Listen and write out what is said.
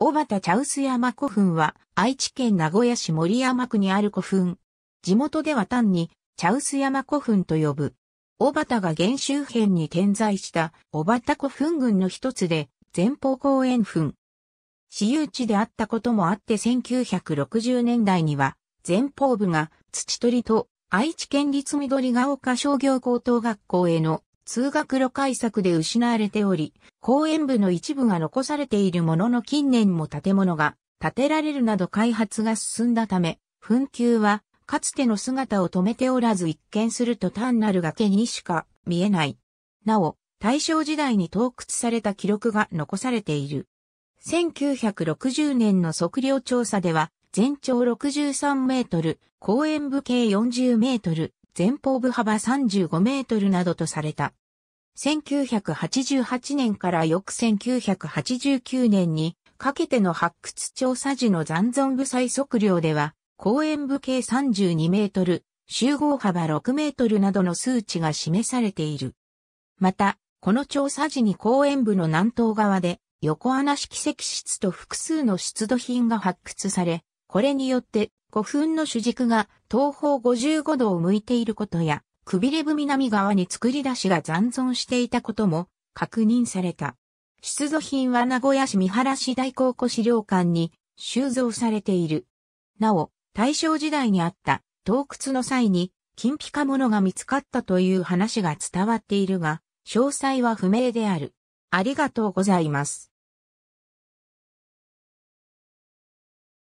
小畑茶臼山古墳は愛知県名古屋市森山区にある古墳。地元では単に茶臼山古墳と呼ぶ。小畑が原周辺に点在した小畑古墳群の一つで前方公園墳。私有地であったこともあって1960年代には前方部が土取りと愛知県立緑ヶ丘商業高等学校への通学路改作で失われており、公園部の一部が残されているものの近年も建物が建てられるなど開発が進んだため、紛糾はかつての姿を止めておらず一見すると単なる崖にしか見えない。なお、大正時代に盗掘された記録が残されている。1960年の測量調査では、全長63メートル、公園部計40メートル、前方部幅35メートルなどとされた。1988年から翌1989年にかけての発掘調査時の残存部最測量では、公園部計32メートル、集合幅6メートルなどの数値が示されている。また、この調査時に公園部の南東側で横穴式石室と複数の出土品が発掘され、これによって古墳の主軸が東方55度を向いていることや、くびれ部南側に作り出しが残存していたことも確認された。出土品は名古屋市三原市大考古資料館に収蔵されている。なお、大正時代にあった洞窟の際に金ピカのが見つかったという話が伝わっているが、詳細は不明である。ありがとうございます。